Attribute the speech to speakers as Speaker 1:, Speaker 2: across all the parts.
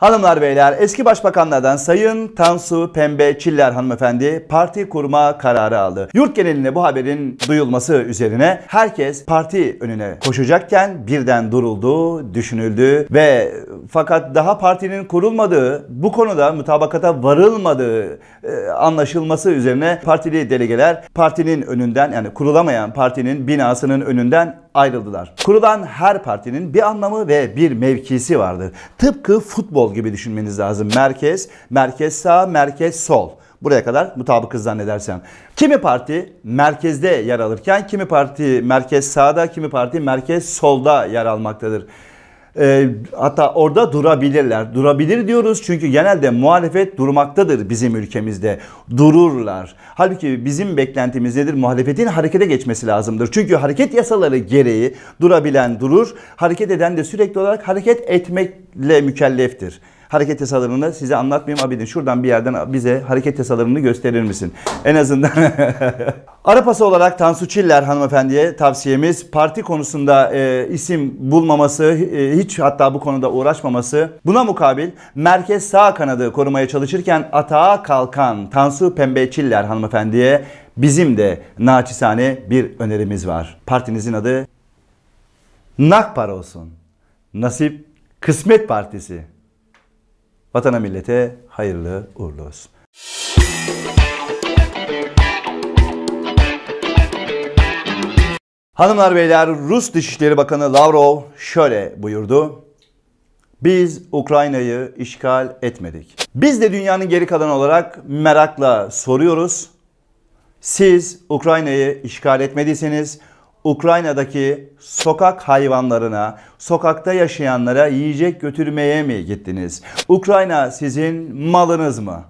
Speaker 1: Hanımlar beyler eski başbakanlardan Sayın Tansu Pembe Çiller hanımefendi parti kurma kararı aldı. Yurt genelinde bu haberin duyulması üzerine herkes parti önüne koşacakken birden duruldu, düşünüldü ve fakat daha partinin kurulmadığı, bu konuda mutabakata varılmadığı e, anlaşılması üzerine partili delegeler partinin önünden yani kurulamayan partinin binasının önünden ayrıldılar. Kurulan her partinin bir anlamı ve bir mevkisi vardır. Tıpkı futbol gibi düşünmeniz lazım. Merkez, merkez sağ, merkez sol. Buraya kadar mutabıkız zannedersen. Kimi parti merkezde yer alırken kimi parti merkez sağda, kimi parti merkez solda yer almaktadır. E, hatta orada durabilirler. Durabilir diyoruz çünkü genelde muhalefet durmaktadır bizim ülkemizde. Dururlar. Halbuki bizim beklentimiz nedir? Muhalefetin harekete geçmesi lazımdır. Çünkü hareket yasaları gereği durabilen durur, hareket eden de sürekli olarak hareket etmekle mükelleftir. Hareket yasalarını size anlatmayayım abidin. Şuradan bir yerden bize hareket yasalarını gösterir misin? En azından. Arapası olarak Tansu Çiller hanımefendiye tavsiyemiz parti konusunda e, isim bulmaması, e, hiç hatta bu konuda uğraşmaması. Buna mukabil merkez sağ kanadı korumaya çalışırken atağa kalkan Tansu Pembe Çiller hanımefendiye bizim de naçizane bir önerimiz var. Partinizin adı Nakpar olsun. Nasip Kısmet Partisi. Vatana millete hayırlı uğurlu olsun. Hanımlar beyler Rus Dışişleri Bakanı Lavrov şöyle buyurdu. Biz Ukrayna'yı işgal etmedik. Biz de dünyanın geri kalanı olarak merakla soruyoruz. Siz Ukrayna'yı işgal etmediyseniz Ukrayna'daki sokak hayvanlarına, sokakta yaşayanlara yiyecek götürmeye mi gittiniz? Ukrayna sizin malınız mı?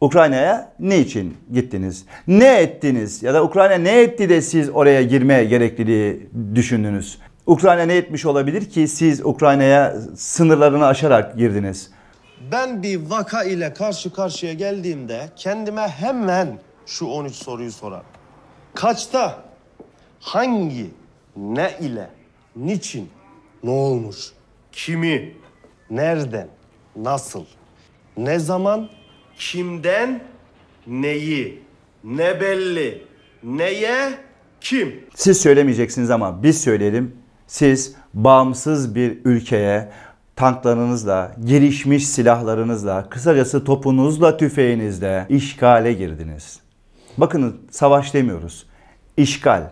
Speaker 1: Ukrayna'ya ne için gittiniz? Ne ettiniz? Ya da Ukrayna ne etti de siz oraya girme gerekliliği düşündünüz? Ukrayna ne etmiş olabilir ki siz Ukrayna'ya sınırlarını aşarak girdiniz?
Speaker 2: Ben bir vaka ile karşı karşıya geldiğimde kendime hemen şu 13 soruyu sorar. Kaçta hangi, ne ile, niçin, ne olmuş, kimi, nereden, nasıl, ne zaman, kimden, neyi, ne belli, neye, kim?
Speaker 1: Siz söylemeyeceksiniz ama biz söyleyelim. Siz bağımsız bir ülkeye tanklarınızla, gelişmiş silahlarınızla, kısacası topunuzla, tüfeğinizle işgale girdiniz. Bakın savaş demiyoruz. İşgal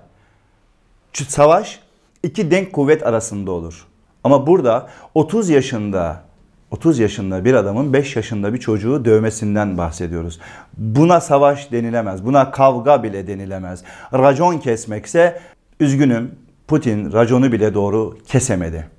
Speaker 1: savaş iki denk kuvvet arasında olur. Ama burada 30 yaşında 30 yaşında bir adamın 5 yaşında bir çocuğu dövmesinden bahsediyoruz. Buna savaş denilemez. Buna kavga bile denilemez. Racon kesmekse üzgünüm Putin raconu bile doğru kesemedi.